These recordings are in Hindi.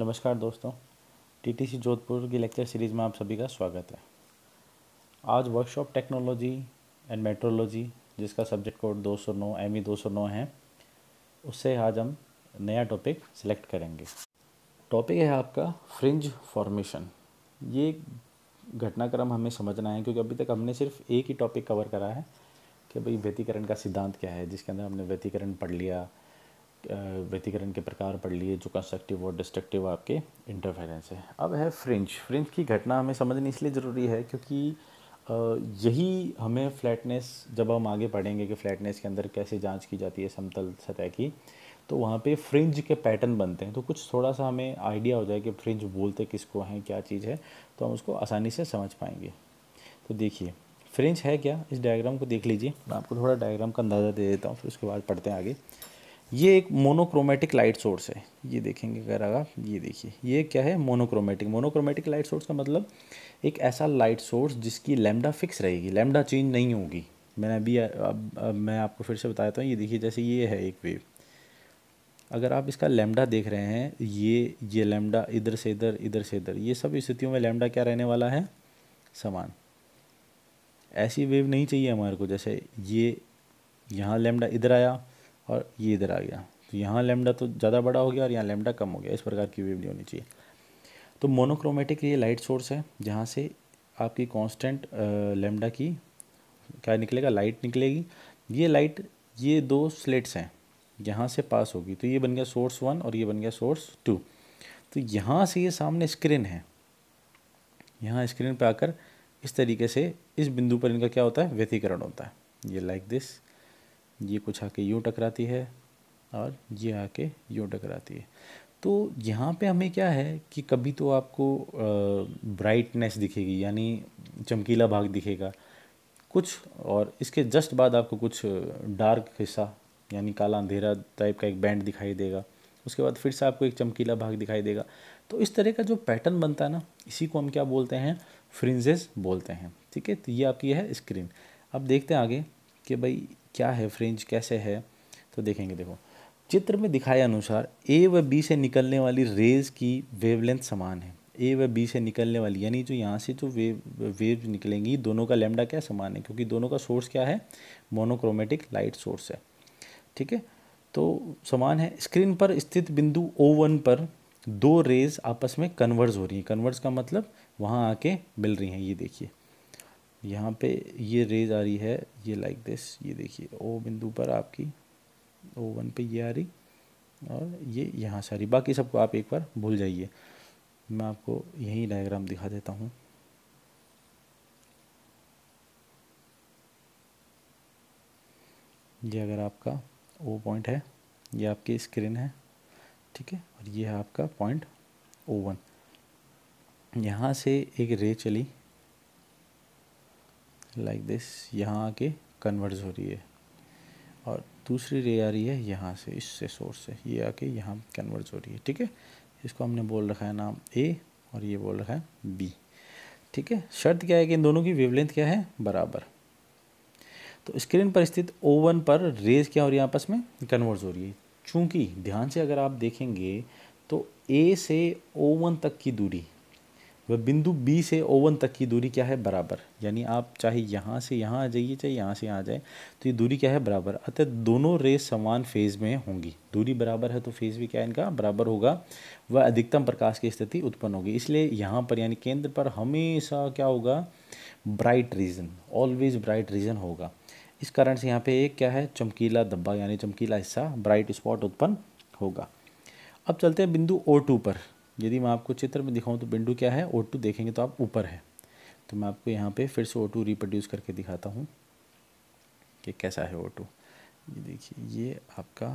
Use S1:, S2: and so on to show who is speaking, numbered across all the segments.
S1: नमस्कार दोस्तों टीटीसी जोधपुर की लेक्चर सीरीज़ में आप सभी का स्वागत है आज वर्कशॉप टेक्नोलॉजी एंड मेट्रोलॉजी जिसका सब्जेक्ट कोड दो सौ नौ एम ई e दो सौ नौ है उससे आज हम नया टॉपिक सिलेक्ट करेंगे टॉपिक है आपका फ्रिंज फॉर्मेशन ये घटनाक्रम हमें समझना है क्योंकि अभी तक हमने सिर्फ एक ही टॉपिक कवर करा है कि भाई व्यतीकरण का सिद्धांत क्या है जिसके अंदर हमने व्यतीकरण पढ़ लिया व्यतिकरण के प्रकार पढ़ लिए जो कंस्ट्रक्टिव और डिस्ट्रक्टिव आपके इंटरफेरेंस है अब है फ्रिंज फ्रिंज की घटना हमें समझनी इसलिए ज़रूरी है क्योंकि यही हमें फ्लैटनेस जब हम आगे पढ़ेंगे कि फ्लैटनेस के अंदर कैसे जांच की जाती है समतल सतह की तो वहाँ पे फ्रिंज के पैटर्न बनते हैं तो कुछ थोड़ा सा हमें आइडिया हो जाए कि फ्रिंज बोलते किसको हैं क्या चीज़ है तो हम उसको आसानी से समझ पाएंगे तो देखिए फ्रिंज है क्या इस डायग्राम को देख लीजिए मैं आपको थोड़ा डायग्राम का अंदाज़ा दे देता हूँ फिर उसके बाद पढ़ते हैं आगे ये एक मोनोक्रोमेटिक लाइट सोर्स है ये देखेंगे अगर आप ये देखिए ये क्या है मोनोक्रोमेटिक मोनोक्रोमेटिक लाइट सोर्स का मतलब एक ऐसा लाइट सोर्स जिसकी लैम्डा फिक्स रहेगी लैम्डा चेंज नहीं होगी मैंने अभी अब, अब मैं आपको फिर से बताया था ये देखिए जैसे ये है एक वेव अगर आप इसका लैम्डा देख रहे हैं ये ये लैम्डा इधर से इधर इधर से इधर ये सब स्थितियों में लैम्डा क्या रहने वाला है समान ऐसी वेव नहीं चाहिए हमारे को जैसे ये यहाँ लैम्डा इधर आया और ये इधर आ गया तो यहाँ लेमडा तो ज़्यादा बड़ा हो गया और यहाँ लेमडा कम हो गया इस प्रकार की वेव नहीं होनी चाहिए तो मोनोक्रोमेटिक ये लाइट सोर्स है जहाँ से आपकी कांस्टेंट लेमडा की क्या निकलेगा लाइट निकलेगी ये लाइट ये दो स्लेट्स हैं यहाँ से पास होगी तो ये बन गया सोर्स वन और ये बन गया सोर्स टू तो यहाँ से ये सामने स्क्रीन है यहाँ स्क्रीन पर आकर इस तरीके से इस बिंदु पर इनका क्या होता है व्यतीकरण होता है ये लाइक दिस ये कुछ आके यूँ टकराती है और ये आके यूँ टकराती है तो यहाँ पे हमें क्या है कि कभी तो आपको ब्राइटनेस दिखेगी यानी चमकीला भाग दिखेगा कुछ और इसके जस्ट बाद आपको कुछ डार्क हिस्सा यानी काला अंधेरा टाइप का एक बैंड दिखाई देगा उसके बाद फिर से आपको एक चमकीला भाग दिखाई देगा तो इस तरह का जो पैटर्न बनता है ना इसी को हम क्या बोलते हैं फ्रिंजेस बोलते हैं ठीक है तो ये आपकी है स्क्रीन अब देखते हैं आगे कि भाई क्या है फ्रिंज कैसे है तो देखेंगे देखो चित्र में दिखाए अनुसार ए व बी से निकलने वाली रेज की वेवलेंथ समान है ए व बी से निकलने वाली यानी जो यहाँ से जो वेव वेव निकलेंगी दोनों का लेमडा क्या समान है क्योंकि दोनों का सोर्स क्या है मोनोक्रोमेटिक लाइट सोर्स है ठीक है तो समान है स्क्रीन पर स्थित बिंदु ओ वन पर दो रेज आपस में कन्वर्ज हो रही हैं कन्वर्ज का मतलब वहाँ आके मिल रही हैं ये देखिए यहाँ पे ये रेज आ रही है ये लाइक दिस ये देखिए ओ बिंदु पर आपकी ओ वन पे ये आ रही और ये यहाँ से आ रही बाकी सबको आप एक बार भूल जाइए मैं आपको यही डायग्राम दिखा देता हूँ ये अगर आपका ओ पॉइंट है ये आपकी स्क्रीन है ठीक है और ये है आपका पॉइंट ओ वन यहाँ से एक रे चली लाइक दिस यहाँ आके कन्वर्ज हो रही है और दूसरी रे आ रही है यहाँ से इससे सोर्स से ये आके यहाँ कन्वर्ज हो रही है ठीक है इसको हमने बोल रखा है नाम ए और ये बोल रखा है बी ठीक है शर्त क्या है कि इन दोनों की वेवलेंथ क्या है बराबर तो स्क्रीन पर स्थित ओ वन पर रेज क्या हो रही है आपस में कन्वर्ज हो रही है चूँकि ध्यान से अगर आप देखेंगे तो ए से ओ वन तक की दूरी वह बिंदु बी से ओवन तक की दूरी क्या है बराबर यानी आप चाहे यहाँ से यहाँ आ जाइए चाहे यहाँ से यहाँ आ जाए तो ये दूरी क्या है बराबर अतः दोनों रेस समान फेज में होंगी दूरी बराबर है तो फेज भी क्या है इनका बराबर होगा वह अधिकतम प्रकाश की स्थिति उत्पन्न होगी इसलिए यहाँ पर यानी केंद्र पर हमेशा क्या होगा bright region always bright region होगा इस कारण से यहाँ पर एक क्या है चमकीला धब्बा यानी चमकीला हिस्सा ब्राइट स्पॉट उत्पन्न होगा अब चलते हैं बिंदु ओ टू पर यदि मैं आपको चित्र में दिखाऊँ तो बिंदु क्या है ओ टू देखेंगे तो आप ऊपर है तो मैं आपको यहाँ पे फिर से ओ टू रिप्रोड्यूस करके दिखाता हूँ कि कैसा है ओ टू ये देखिए ये आपका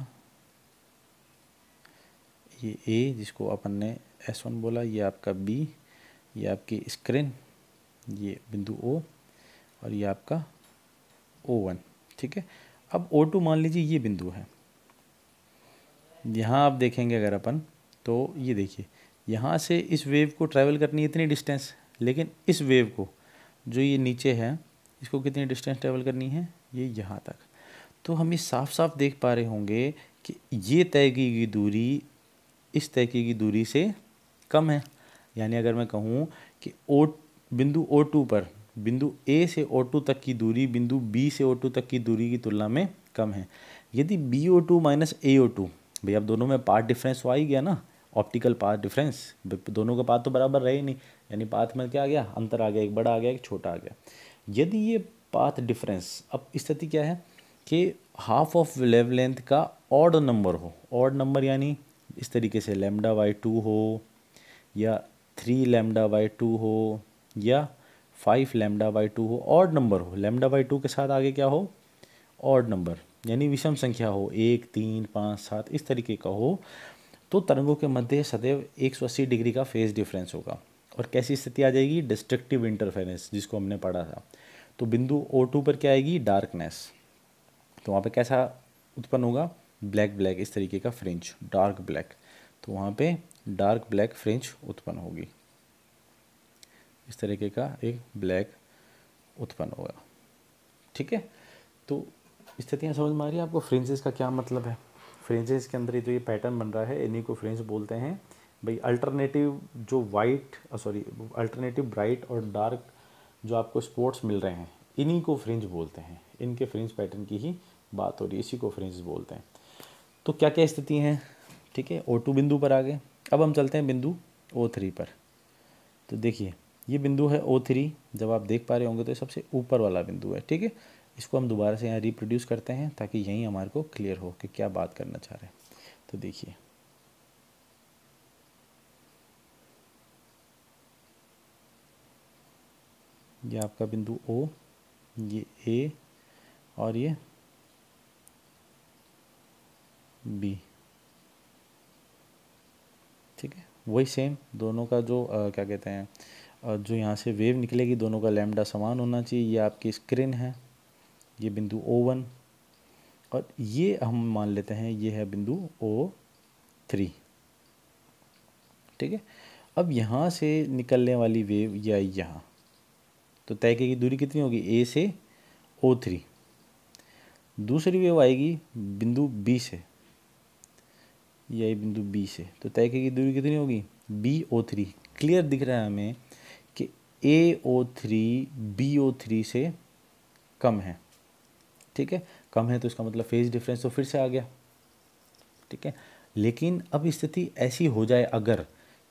S1: ये ए जिसको अपन ने एस वन बोला ये आपका बी ये आपकी स्क्रीन ये बिंदु ओ और ये आपका ओ वन ठीक है अब ओ टू मान लीजिए ये बिंदु है यहाँ आप देखेंगे अगर अपन तो ये देखिए यहाँ से इस वेव को ट्रैवल करनी है इतनी डिस्टेंस लेकिन इस वेव को जो ये नीचे है इसको कितनी डिस्टेंस ट्रैवल करनी है ये यहाँ तक तो हम ये साफ साफ देख पा रहे होंगे कि ये तय की गई दूरी इस तय की गई दूरी से कम है यानी अगर मैं कहूँ कि ओ बिंदु ओ टू पर बिंदु ए से ओ टू तक की दूरी बिंदु बी से ओ टू तक की दूरी की तुलना में कम है यदि B O two minus A O two भाई अब दोनों में पार्ट डिफरेंस तो आ ही गया ना ऑप्टिकल पाथ डिफरेंस दोनों का पाथ तो बराबर रहे ही नहीं यानी पाथ में क्या आ गया अंतर आ गया एक बड़ा आ गया एक छोटा आ गया यदि ये पाथ डिफरेंस अब स्थिति क्या है कि हाफ ऑफ लेव लेंथ का ऑड नंबर हो ऑड नंबर यानी इस तरीके से लेमडा बाई टू हो या थ्री लेमडा बाई टू हो या फाइव लेमडा बाई टू हो ऑड नंबर हो लेमडा बाई टू के साथ आगे क्या हो ऑड नंबर यानी विषम संख्या हो एक तीन पाँच सात इस तरीके का हो तो तरंगों के मध्य सदैव 180 डिग्री का फेज डिफरेंस होगा और कैसी स्थिति आ जाएगी डिस्ट्रक्टिव इंटरफेरेंस जिसको हमने पढ़ा था तो बिंदु ओ टू पर क्या आएगी डार्कनेस तो वहाँ पे कैसा उत्पन्न होगा ब्लैक ब्लैक इस तरीके का फ्रिंच डार्क ब्लैक तो वहाँ पे डार्क ब्लैक फ्रिंच उत्पन्न होगी इस तरीके का एक ब्लैक उत्पन्न होगा ठीक है तो स्थितियाँ समझ में आ रही है आपको फ्रिंजेस का क्या मतलब है फ्रेंजेस के अंदर ही जो तो ये पैटर्न बन रहा है इन्हीं को फ्रेंज बोलते हैं भाई अल्टरनेटिव जो वाइट सॉरी अल्टरनेटिव ब्राइट और डार्क जो आपको स्पोर्ट्स मिल रहे हैं इन्हीं को फ्रिंज बोलते हैं इनके फ्रिंज पैटर्न की ही बात हो रही है इसी को फ्रिंज बोलते हैं तो क्या क्या स्थिति हैं ठीक है ओ टू बिंदु पर आ गए अब हम चलते हैं बिंदु ओ थ्री पर तो देखिए ये बिंदु है ओ थ्री जब आप देख पा रहे होंगे तो ये सबसे ऊपर वाला बिंदु है ठीक है इसको हम दोबारा से यहाँ रिप्रोड्यूस करते हैं ताकि यहीं हमारे को क्लियर हो कि क्या बात करना चाह रहे हैं तो देखिए ये आपका बिंदु ओ ये ए और ये बी ठीक है वही सेम दोनों का जो आ, क्या कहते हैं जो यहाँ से वेव निकलेगी दोनों का लैम्डा समान होना चाहिए ये आपकी स्क्रीन है ये बिंदु ओ वन और ये हम मान लेते हैं ये है बिंदु ओ थ्री ठीक है अब यहाँ से निकलने वाली वेव या यहाँ तो तय की दूरी कितनी होगी ए से ओ थ्री दूसरी वेव आएगी बिंदु बी से ये बिंदु बी से तो तय की दूरी कितनी होगी बी ओ थ्री क्लियर दिख रहा है हमें कि A O three B O three से कम है ठीक है कम है तो इसका मतलब फेज डिफरेंस तो फिर से आ गया ठीक है लेकिन अब स्थिति ऐसी हो जाए अगर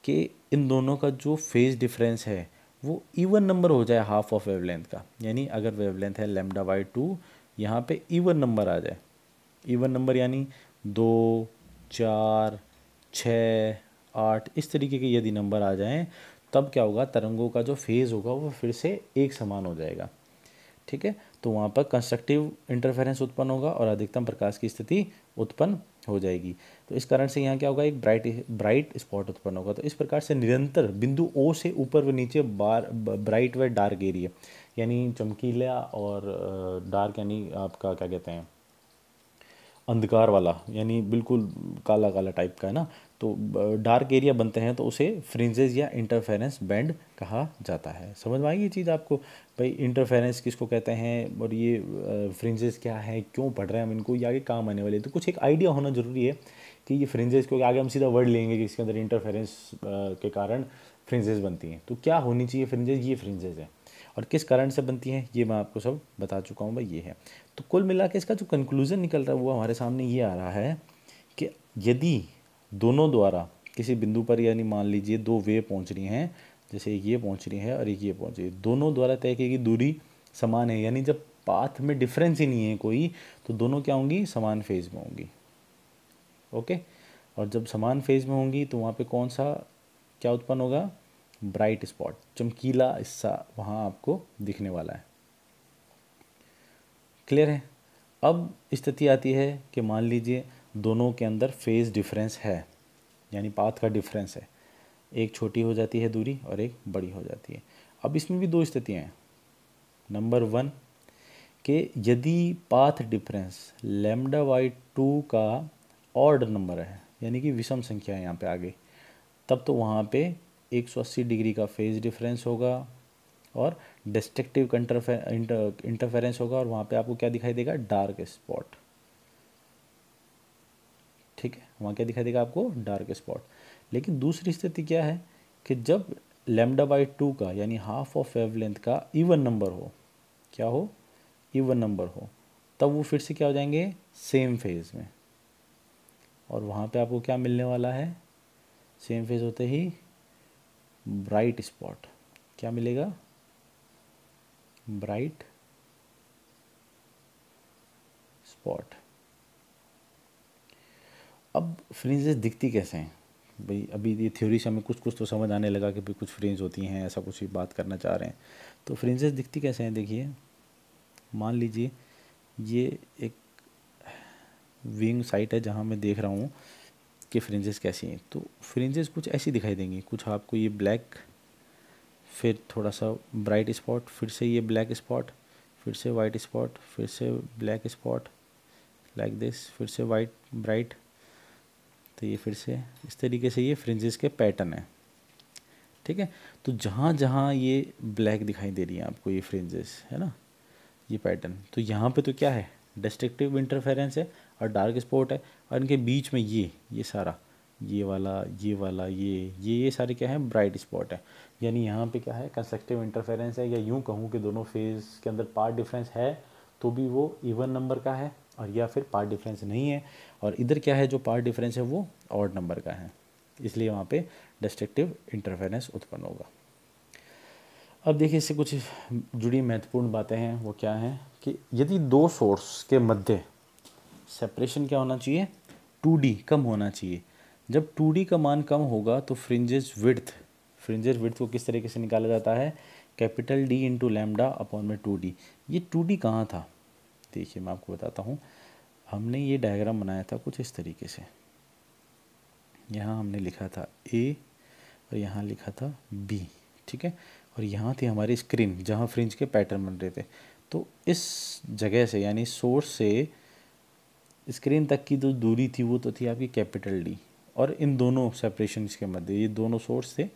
S1: कि इन दोनों का जो फेज डिफरेंस है वो इवन नंबर हो जाए हाफ ऑफ वेवलेंथ का यानी अगर वेवलेंथ है लेमडा बाई टू यहाँ पे इवन नंबर आ जाए इवन नंबर यानी दो चार छ आठ इस तरीके के यदि नंबर आ जाएं तब क्या होगा तरंगों का जो फेज़ होगा वो फिर से एक समान हो जाएगा ठीक है तो वहाँ पर कंस्ट्रक्टिव इंटरफेरेंस उत्पन्न होगा और अधिकतम प्रकाश की स्थिति उत्पन्न हो जाएगी तो इस कारण से यहाँ क्या होगा एक ब्राइट ब्राइट स्पॉट उत्पन्न होगा तो इस प्रकार से निरंतर बिंदु ओ से ऊपर व नीचे बार ब्राइट व डार्क एरिया यानी चमकीला और डार्क यानी आपका क्या कहते हैं अंधकार वाला यानी बिल्कुल काला काला टाइप का है ना तो डार्क एरिया बनते हैं तो उसे फ्रिंजेज या इंटरफेरेंस बैंड कहा जाता है समझ में आई ये चीज़ आपको भाई इंटरफेरेंस किसको कहते हैं और ये फ्रिंजेस क्या है क्यों पढ़ रहे हैं हम इनको ये आगे काम आने वाले तो कुछ एक आइडिया होना ज़रूरी है कि ये फ्रिंजेस क्योंकि आगे हम सीधा वर्ड लेंगे कि इसके अंदर इंटरफेरेंस के कारण फ्रिंजेस बनती हैं तो क्या होनी चाहिए फ्रिंजेस ये फ्रिंजेज है और किस कारण से बनती हैं ये मैं आपको सब बता चुका हूँ भाई ये है तो कुल मिला के इसका जो कंक्लूज़न निकल रहा है वो हमारे सामने ये आ रहा है कि यदि दोनों द्वारा किसी बिंदु पर यानी मान लीजिए दो वे पहुँच रही हैं जैसे एक ये पहुँच रही है और एक ये पहुँच रही है दोनों द्वारा तय की गई दूरी समान है यानी जब पाथ में डिफरेंस ही नहीं है कोई तो दोनों क्या होंगी समान फेज में होंगी ओके और जब समान फेज में होंगी तो वहाँ पे कौन सा क्या उत्पन्न होगा ब्राइट स्पॉट चमकीला हिस्सा वहाँ आपको दिखने वाला है क्लियर है अब स्थिति आती है कि मान लीजिए दोनों के अंदर फेज़ डिफरेंस है यानी पाथ का डिफरेंस है एक छोटी हो जाती है दूरी और एक बड़ी हो जाती है अब इसमें भी दो स्थितियाँ हैं नंबर वन कि यदि path difference lambda by two का ऑर्ड नंबर है यानी कि विषम संख्या है यहाँ पे आगे तब तो वहाँ पे 180 डिग्री का फेज डिफरेंस होगा और डिस्ट्रक्टिव इंटरफेरेंस होगा और वहाँ पे आपको क्या दिखाई देगा डार्क स्पॉट ठीक है वहाँ क्या दिखाई देगा आपको डार्क स्पॉट लेकिन दूसरी स्थिति क्या है कि जब लेमडा बाई टू का यानी हाफ ऑफ वेव लेंथ का इवन नंबर हो क्या हो इवन नंबर हो तब वो फिर से क्या हो जाएंगे सेम फेज़ में और वहाँ पे आपको क्या मिलने वाला है सेम फेज़ होते ही ब्राइट स्पॉट क्या मिलेगा ब्राइट स्पॉट अब फ्रिंजेस दिखती कैसे हैं भाई अभी ये थ्योरी से हमें कुछ कुछ तो समझ आने लगा कि भाई कुछ फ्रिंज होती हैं ऐसा कुछ भी बात करना चाह रहे हैं तो फ्रिंजेस दिखती कैसे हैं देखिए मान लीजिए ये एक विंग साइट है जहाँ मैं देख रहा हूँ कि फ्रिंजेस कैसी हैं तो फ्रिंजेस कुछ ऐसी दिखाई देंगी कुछ आपको ये ब्लैक फिर थोड़ा सा ब्राइट स्पॉट फिर से ये ब्लैक स्पॉट फिर से वाइट स्पॉट फिर से ब्लैक स्पॉट लाइक दिस फिर से वाइट ब्राइट तो ये फिर से इस तरीके से ये फ्रिंजेस के पैटर्न है ठीक है तो जहाँ जहाँ ये ब्लैक दिखाई दे रही है आपको ये फ्रिंजेस है ना ये पैटर्न तो यहाँ पे तो क्या है डिस्ट्रक्टिव इंटरफेरेंस है और डार्क स्पॉट है और इनके बीच में ये ये सारा ये वाला ये वाला ये ये ये सारे क्या है ब्राइट स्पॉट है यानी यहाँ पे क्या है कंस्ट्रक्टिव इंटरफेरेंस है या यूँ कहूँ कि दोनों फेज़ के अंदर पार्ट डिफरेंस है तो भी वो इवन नंबर का है और या फिर पार्ट डिफरेंस नहीं है और इधर क्या है जो पार्ट डिफरेंस है वो ऑड नंबर का है इसलिए वहाँ पे डिस्ट्रक्टिव इंटरफेरेंस उत्पन्न होगा अब देखिए इससे कुछ जुड़ी महत्वपूर्ण बातें हैं वो क्या हैं कि यदि दो सोर्स के मध्य सेपरेशन क्या होना चाहिए टू कम होना चाहिए जब टू का मान कम होगा तो फ्रिंजेज विड्थ फ्रिंजेज विड्थ को किस तरीके से निकाला जाता है capital D into lambda upon में टू डी ये टू डी कहाँ था देखिए मैं आपको बताता हूँ हमने ये डायग्राम बनाया था कुछ इस तरीके से यहाँ हमने लिखा था ए और यहाँ लिखा था बी ठीक है और यहाँ थी हमारी स्क्रीन जहाँ फ्रिंज के पैटर्न बन रहे थे तो इस जगह से यानी सोर्स से स्क्रीन तक की जो दूरी थी वो तो थी आपकी कैपिटल डी और इन दोनों सेपरेशन के मध्य ये दोनों सोर्स थे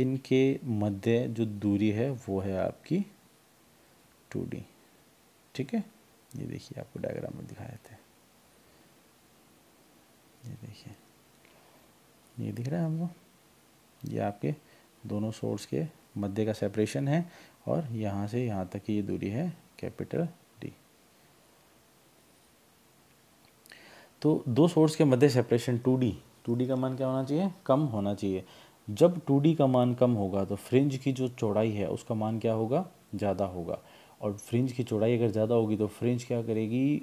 S1: इनके मध्य जो दूरी है वो है आपकी टू डी ठीक है ये देखिए आपको डायग्राम में दिखाए थे ये देखिए ये दिख रहा है हमको ये आपके दोनों सोर्स के मध्य का सेपरेशन है और यहाँ से यहाँ तक की ये दूरी है कैपिटल डी तो दो सोर्स के मध्य separation two D two D का मान क्या होना चाहिए कम होना चाहिए जब टू डी का मान कम होगा तो फ्रिंज की जो चौड़ाई है उसका मान क्या होगा ज़्यादा होगा और फ्रिंज की चौड़ाई अगर ज़्यादा होगी तो फ्रिंज क्या करेगी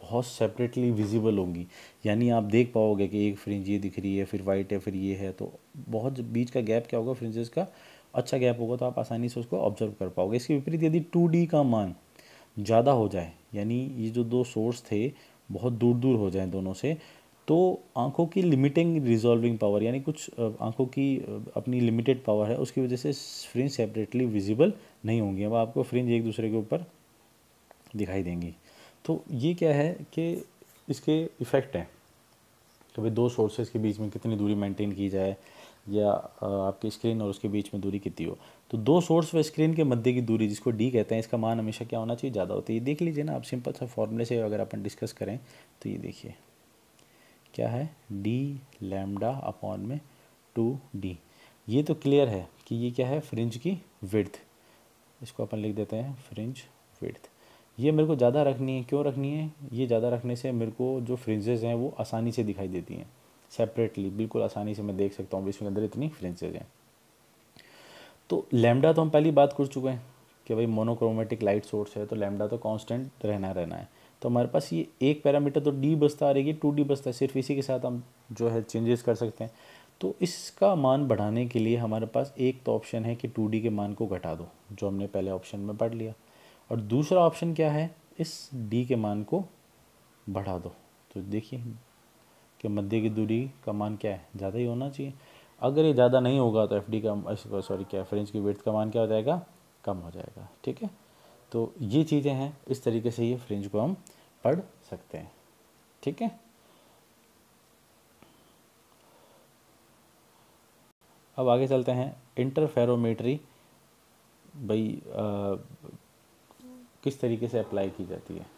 S1: बहुत सेपरेटली विजिबल होंगी यानी आप देख पाओगे कि एक फ्रिंज ये दिख रही है फिर वाइट है फिर ये है तो बहुत बीच का गैप क्या होगा फ्रिंजेस का अच्छा गैप होगा तो आप आसानी से उसको ऑब्जर्व कर पाओगे इसके विपरीत यदि टू का मान ज़्यादा हो जाए यानी ये जो दो सोर्स थे बहुत दूर दूर हो जाए दोनों से तो आंखों की लिमिटिंग रिजॉल्विंग पावर यानी कुछ आंखों की अपनी लिमिटेड पावर है उसकी वजह से फ्रिंज सेपरेटली विजिबल नहीं होंगी अब आपको फ्रिंज एक दूसरे के ऊपर दिखाई देंगी तो ये क्या है कि इसके इफ़ेक्ट हैं तो भाई दो सोर्सेज के बीच में कितनी दूरी मेंटेन की जाए या आपकी स्क्रीन और उसके बीच में दूरी कितनी हो तो दो सोर्स व स्क्रीन के मध्य की दूरी जिसको डी कहते हैं इसका मान हमेशा क्या होना चाहिए ज़्यादा होता है ये देख लीजिए ना आप सिंपल सा फॉर्मूले से अगर अपन डिस्कस करें तो ये देखिए क्या है डी लेमडा अपॉन में टू डी ये तो क्लियर है कि ये क्या है फ्रिंज की विड्थ इसको अपन लिख देते हैं फ्रिंज विड्थ ये मेरे को ज़्यादा रखनी है क्यों रखनी है ये ज़्यादा रखने से मेरे को जो फ्रिंजेज हैं वो आसानी से दिखाई देती हैं सेपरेटली बिल्कुल आसानी से मैं देख सकता हूँ इसके अंदर इतनी फ्रिंजेज हैं तो लेमडा तो हम पहली बात कर चुके हैं कि भाई मोनोक्रोमेटिक लाइट सोर्स है तो लेमडा तो कांस्टेंट रहना रहना है तो हमारे पास ये एक पैरामीटर तो डी बसता आ रही टू डी बसता है सिर्फ इसी के साथ हम जो है चेंजेस कर सकते हैं तो इसका मान बढ़ाने के लिए हमारे पास एक तो ऑप्शन है कि टू डी के मान को घटा दो जो हमने पहले ऑप्शन में पढ़ लिया और दूसरा ऑप्शन क्या है इस डी के मान को बढ़ा दो तो देखिए कि मध्य की दूरी का मान क्या है ज़्यादा ही होना चाहिए अगर ये ज़्यादा नहीं होगा तो एफ डी का सॉरी क्या फ्रेंच की वेट का मान क्या हो जाएगा कम हो जाएगा ठीक है तो ये चीज़ें हैं इस तरीके से ये फ्रेंच को हम पढ़ सकते हैं ठीक है अब आगे चलते हैं इंटरफेरोमेट्री भाई किस तरीके से अप्लाई की जाती है